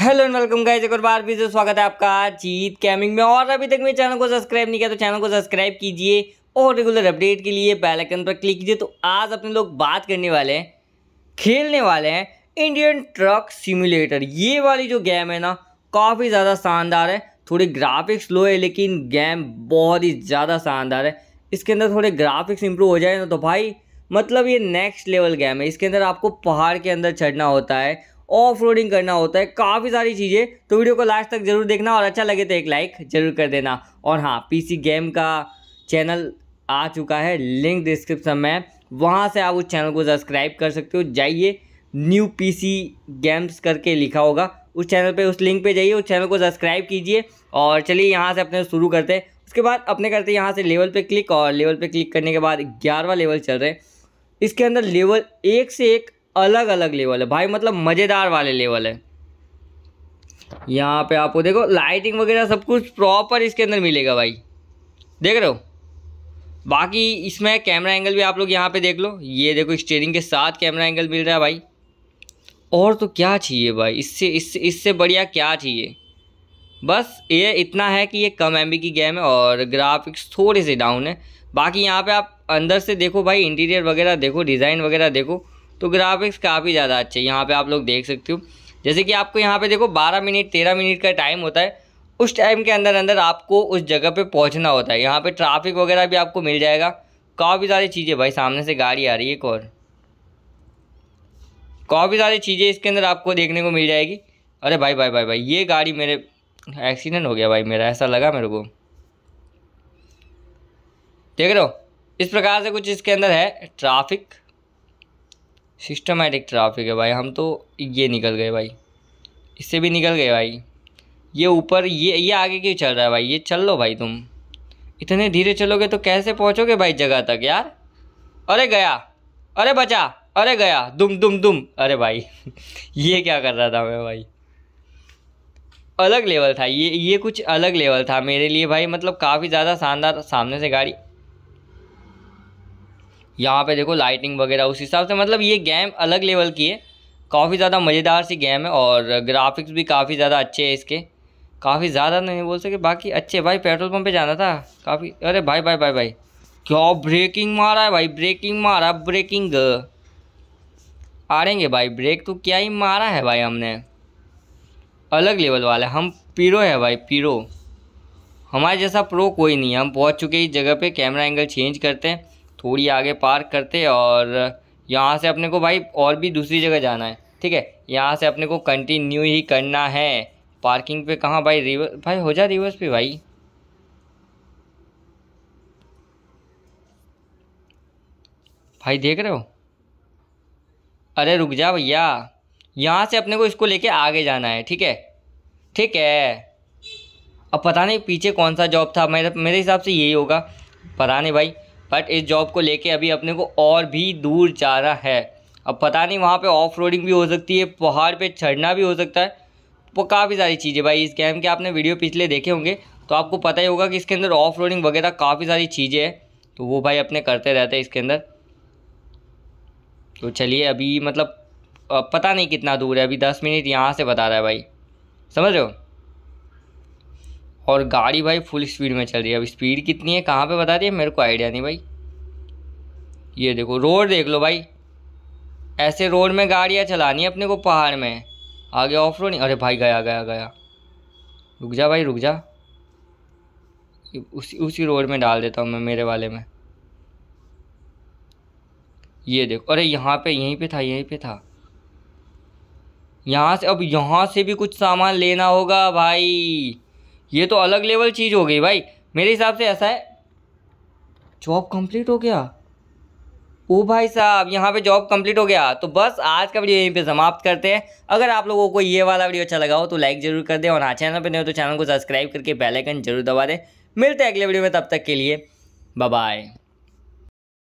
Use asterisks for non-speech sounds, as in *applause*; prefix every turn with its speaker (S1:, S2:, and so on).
S1: hello and welcome guys एक और बार फिर से स्वागत है आपका जीत कैमिंग में और अभी तक मेरे चैनल को सब्सक्राइब नहीं किया तो चैनल को सब्सक्राइब कीजिए और रेगुलर अपडेट के लिए बेल आइकन पर क्लिक कीजिए तो आज अपने लोग बात करने वाले हैं खेलने वाले हैं इंडियन ट्रक सिमुलेटर ये वाली जो गेम है ना काफ़ी ज़्यादा शानदार है थोड़ी ग्राफिक्स लो है लेकिन गेम बहुत ही ज़्यादा शानदार है इसके अंदर थोड़े ग्राफिक्स इंप्रूव हो जाए ना तो भाई मतलब ये नेक्स्ट लेवल गेम है इसके अंदर आपको पहाड़ के अंदर चढ़ना होता है ऑफ रोडिंग करना होता है काफ़ी सारी चीज़ें तो वीडियो को लास्ट तक जरूर देखना और अच्छा लगे तो एक लाइक जरूर कर देना और हाँ पी गेम का चैनल आ चुका है लिंक डिस्क्रिप्शन में वहाँ से आप उस चैनल को सब्सक्राइब कर सकते हो जाइए न्यू पीसी गेम्स करके लिखा होगा उस चैनल पे उस लिंक पे जाइए उस चैनल को सब्सक्राइब कीजिए और चलिए यहाँ से अपने शुरू करते हैं उसके बाद अपने करते हैं यहाँ से लेवल पे क्लिक और लेवल पे क्लिक करने के बाद ग्यारहवा लेवल चल रहे हैं इसके अंदर लेवल एक से एक अलग अलग लेवल है भाई मतलब मज़ेदार वाले लेवल है यहाँ पे आपको देखो लाइटिंग वगैरह सब कुछ प्रॉपर इसके अंदर मिलेगा भाई देख रहे हो बाकी इसमें कैमरा एंगल भी आप लोग यहाँ पे देख लो ये देखो स्टेयरिंग के साथ कैमरा एंगल मिल रहा है भाई और तो क्या चाहिए भाई इससे इससे इससे बढ़िया क्या चाहिए बस ये इतना है कि ये कम एम की गेम है और ग्राफिक्स थोड़े से डाउन है बाकी यहाँ पर आप अंदर से देखो भाई इंटीरियर वगैरह देखो डिज़ाइन वगैरह देखो तो ग्राफिक्स काफ़ी ज़्यादा अच्छे यहाँ पर आप लोग देख सकते हो जैसे कि आपको यहाँ पर देखो बारह मिनट तेरह मिनट का टाइम होता है उस टाइम के अंदर अंदर आपको उस जगह पे पहुँचना होता है यहाँ पर ट्राफिक वगैरह भी आपको मिल जाएगा काफ़ी सारी चीज़ें भाई सामने से गाड़ी आ रही है एक और काफ़ी सारी चीज़ें इसके अंदर आपको देखने को मिल जाएगी अरे भाई भाई भाई भाई ये गाड़ी मेरे एक्सीडेंट हो गया भाई मेरा ऐसा लगा मेरे को देख रहे हो इस प्रकार से कुछ इसके अंदर है ट्रैफिक सिस्टमेटिक ट्राफिक है भाई हम तो ये निकल गए भाई इससे भी निकल गए भाई ये ऊपर ये ये आगे क्यों चल रहा है भाई ये चल लो भाई तुम इतने धीरे चलोगे तो कैसे पहुँचोगे भाई जगह तक यार अरे गया अरे बचा अरे गया दुम दुम दुम अरे भाई *laughs* ये क्या कर रहा था मैं भाई अलग लेवल था ये ये कुछ अलग लेवल था मेरे लिए भाई मतलब काफ़ी ज़्यादा शानदार सामने से गाड़ी यहाँ पे देखो लाइटिंग वगैरह उस हिसाब से मतलब ये गेम अलग लेवल की है काफ़ी ज़्यादा मज़ेदार सी गेम है और ग्राफिक्स भी काफ़ी ज़्यादा अच्छे हैं इसके काफ़ी ज़्यादा नहीं बोल सके बाकी अच्छे भाई पेट्रोल पंप पे जाना था काफ़ी अरे भाई भाई भाई भाई क्या ब्रेकिंग मारा है भाई ब्रेकिंग मारा ब्रेकिंग आड़ेंगे भाई ब्रेक तो क्या ही मारा है भाई हमने अलग लेवल वाला हम पीरो है भाई पीरो हमारे जैसा प्रो कोई नहीं है हम पहुंच चुके इस जगह पे कैमरा एंगल चेंज करते हैं थोड़ी आगे पार्क करते और यहाँ से अपने को भाई और भी दूसरी जगह जाना है ठीक है यहाँ से अपने को कंटिन्यू ही करना है पार्किंग पे कहाँ भाई रिवर्स भाई हो जा रिवर्स पे भाई भाई देख रहे हो अरे रुक जा भैया यहाँ से अपने को इसको लेके आगे जाना है ठीक है ठीक है अब पता नहीं पीछे कौन सा जॉब था मेरे मेरे हिसाब से यही होगा पता नहीं भाई बट इस जॉब को लेके अभी अपने को और भी दूर जाना है अब पता नहीं वहाँ पे ऑफ रोडिंग भी हो सकती है पहाड़ पे चढ़ना भी हो सकता है वो काफ़ी सारी चीज़ें भाई इस गेम के आपने वीडियो पिछले देखे होंगे तो आपको पता ही होगा कि इसके अंदर ऑफ रोडिंग वगैरह काफ़ी सारी चीज़ें हैं तो वो भाई अपने करते रहते हैं इसके अंदर तो चलिए अभी मतलब पता नहीं कितना दूर है अभी दस मिनट यहाँ से बता रहा है भाई समझ रहे हो और गाड़ी भाई फुल स्पीड में चल रही है अब स्पीड कितनी है कहाँ पे बता दिए मेरे को आइडिया नहीं भाई ये देखो रोड देख लो भाई ऐसे रोड में गाड़ियाँ चलानी है अपने को पहाड़ में आगे ऑफ रोड अरे भाई गया गया गया रुक जा भाई रुक जा उसी उसी रोड में डाल देता हूँ मैं मेरे वाले में ये देखो अरे यहाँ पे यहीं पे था यहीं पे था यहाँ से अब यहाँ से भी कुछ सामान लेना होगा भाई ये तो अलग लेवल चीज़ हो गई भाई मेरे हिसाब से ऐसा है जॉब कंप्लीट हो गया ओ भाई साहब यहाँ पे जॉब कंप्लीट हो गया तो बस आज का वीडियो यहीं पे समाप्त करते हैं अगर आप लोगों को ये वाला वीडियो अच्छा लगा हो तो लाइक जरूर कर दें और हाँ चैनल पे नहीं हो तो चैनल को सब्सक्राइब करके बेलाइकन जरूर दबा दें मिलते हैं अगले वीडियो में तब तक के लिए बाय